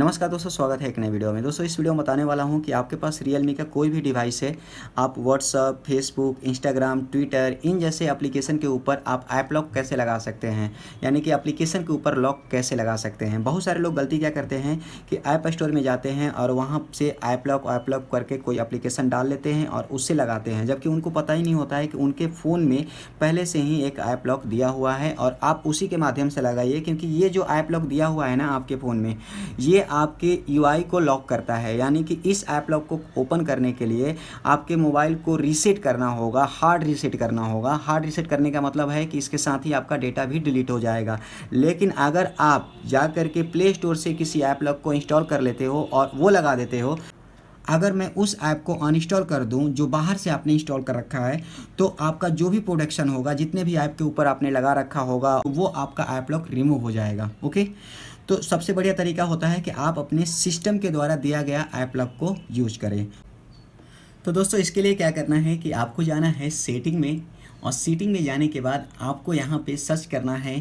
नमस्कार दोस्तों स्वागत है एक नए वीडियो में दोस्तों इस वीडियो में बताने वाला हूं कि आपके पास रियलमी का कोई भी डिवाइस है आप व्हाट्सअप फेसबुक इंस्टाग्राम ट्विटर इन जैसे एप्लीकेशन के ऊपर आप ऐप लॉक कैसे लगा सकते हैं यानी कि एप्लीकेशन के ऊपर लॉक कैसे लगा सकते हैं बहुत सारे लोग गलती क्या करते हैं कि ऐप स्टोर में जाते हैं और वहाँ से ऐप लॉक ऐप लॉक करके कोई एप्लीकेशन डाल लेते हैं और उससे लगाते हैं जबकि उनको पता ही नहीं होता है कि उनके फ़ोन में पहले से ही एक ऐप लॉक दिया हुआ है और आप उसी के माध्यम से लगाइए क्योंकि ये जो ऐप लॉक दिया हुआ है ना आपके फ़ोन में ये आपके यूआई को लॉक करता है यानी कि इस ऐप लॉक को ओपन करने के लिए आपके मोबाइल को रीसेट करना होगा हार्ड रीसेट करना होगा हार्ड रीसेट करने का मतलब है कि इसके साथ ही आपका डेटा भी डिलीट हो जाएगा लेकिन अगर आप जा करके प्ले स्टोर से किसी ऐप लॉक को इंस्टॉल कर लेते हो और वो लगा देते हो अगर मैं उस ऐप को अनइंस्टॉल कर दूँ जो बाहर से आपने इंस्टॉल कर रखा है तो आपका जो भी प्रोडक्शन होगा जितने भी ऐप के ऊपर आपने लगा रखा होगा वो आपका ऐप लॉक रिमूव हो जाएगा ओके तो सबसे बढ़िया तरीका होता है कि आप अपने सिस्टम के द्वारा दिया गया ऐप लॉक को यूज करें तो दोस्तों इसके लिए क्या करना है कि आपको जाना है सेटिंग में और सेटिंग में जाने के बाद आपको यहाँ पर सर्च करना है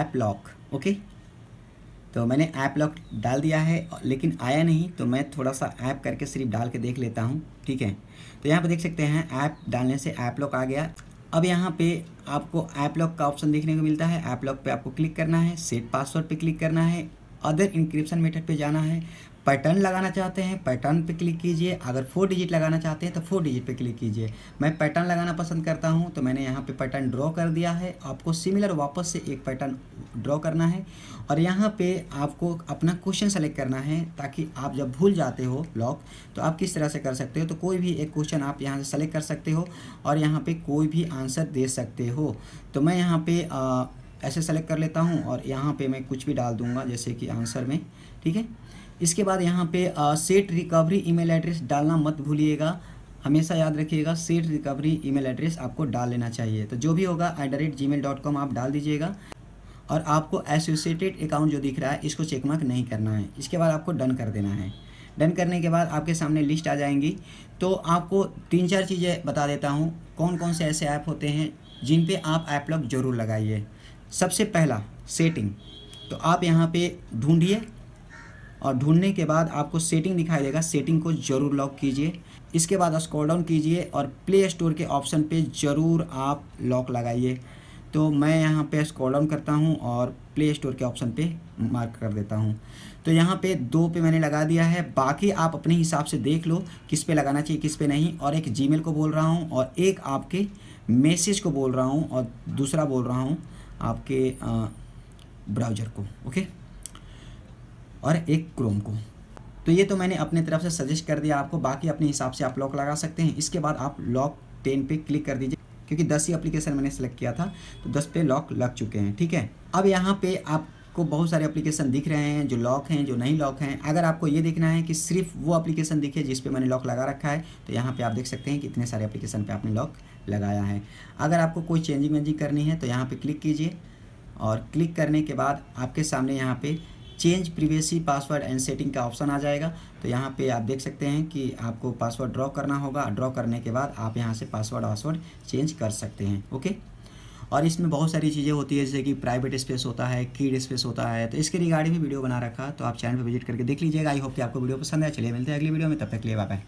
ऐप लॉक ओके तो मैंने ऐप लॉक डाल दिया है लेकिन आया नहीं तो मैं थोड़ा सा ऐप करके सिर्फ डाल के देख लेता हूँ ठीक है तो यहाँ पर देख सकते हैं ऐप डालने से ऐप लॉक आ गया अब यहाँ पे आपको ऐप लॉक का ऑप्शन देखने को मिलता है ऐप लॉक पे आपको क्लिक करना है सेट पासवर्ड पे क्लिक करना है अदर इंक्रिप्शन मेथड पे जाना है पैटर्न लगाना चाहते हैं पैटर्न पे क्लिक कीजिए अगर फोर डिजिट लगाना चाहते हैं तो फोर डिजिट पे क्लिक कीजिए मैं पैटर्न लगाना पसंद करता हूं तो मैंने यहां पे पैटर्न ड्रॉ कर दिया है आपको सिमिलर वापस से एक पैटर्न ड्रॉ करना है और यहाँ पे आपको अपना क्वेश्चन सेलेक्ट करना है ताकि आप जब भूल जाते हो लॉक तो आप किस तरह से कर सकते हो तो कोई भी एक क्वेश्चन आप यहाँ से सेलेक्ट कर सकते हो और यहाँ पे कोई भी आंसर दे सकते हो तो मैं यहाँ पे आ, ऐसे सेलेक्ट कर लेता हूँ और यहाँ पे मैं कुछ भी डाल दूँगा जैसे कि आंसर में ठीक है इसके बाद यहाँ पे सेट रिकवरी ईमेल एड्रेस डालना मत भूलिएगा हमेशा याद रखिएगा सेट रिकवरी ईमेल एड्रेस आपको डाल लेना चाहिए तो जो भी होगा at the rate Gmail dot com आप डाल दीजिएगा और आपको एसोसिएटेड अकाउंट जो दिख रहा है इसको चेकमार्क नहीं करना है इसके बाद आपको डन कर देना है डन करने के बाद आपके सामने लिस्ट आ जाएंगी तो आपको तीन चार चीज़ें बता देता हूँ कौन कौन से ऐसे ऐप होते हैं जिन पे आप ऐप लॉक जरूर लगाइए सबसे पहला सेटिंग तो आप यहाँ पे ढूंढिए और ढूंढने के बाद आपको सेटिंग दिखाई देगा सेटिंग को ज़रूर लॉक कीजिए इसके बाद स्क्रॉल डाउन कीजिए और प्ले स्टोर के ऑप्शन पे ज़रूर आप लॉक लगाइए तो मैं यहाँ पे स्क्रॉल डाउन करता हूँ और प्ले स्टोर के ऑप्शन पे मार्क कर देता हूँ तो यहाँ पे दो पे मैंने लगा दिया है बाकी आप अपने हिसाब से देख लो किस पे लगाना चाहिए किस पे नहीं और एक जी को बोल रहा हूँ और एक आपके मैसेज को बोल रहा हूँ और दूसरा बोल रहा हूँ आपके ब्राउज़र को ओके और एक क्रोम को तो ये तो मैंने अपने तरफ से सजेस्ट कर दिया आपको बाकी अपने हिसाब से आप लॉक लगा सकते हैं इसके बाद आप लॉक टेन पे क्लिक कर दीजिए क्योंकि दस ही अप्लीकेशन मैंने सेलेक्ट किया था तो दस पे लॉक लग चुके हैं ठीक है अब यहाँ पे आप आपको बहुत सारे एप्लीकेशन दिख रहे हैं जो लॉक हैं जो नहीं लॉक हैं अगर आपको ये देखना है कि सिर्फ वो एप्लीकेशन दिखे जिस पे मैंने लॉक लगा रखा है तो यहाँ पे आप देख सकते हैं कि इतने सारे एप्लीकेशन पे आपने लॉक लगाया है अगर आपको कोई चेंजिंग वेंजिंग करनी है तो यहाँ पर क्लिक कीजिए और क्लिक करने के बाद आपके सामने यहाँ पर change privacy password and setting का ऑप्शन आ जाएगा तो यहाँ पे आप देख सकते हैं कि आपको पासवर्ड ड्रॉ करना होगा ड्रॉ करने के बाद आप यहाँ से पासवर्ड वासवर्ड चेंज कर सकते हैं ओके और इसमें बहुत सारी चीज़ें होती है जैसे कि प्राइवेट स्पेस होता है कीड स्पेस होता है तो इसके रिगार्डिंग भी वीडियो बना रखा तो आप चैनल पर विजिट करके देख लीजिएगा आई होप कि आपको वीडियो पसंद है चलिए मिलते हैं अगली वीडियो में तब तक लिए बाय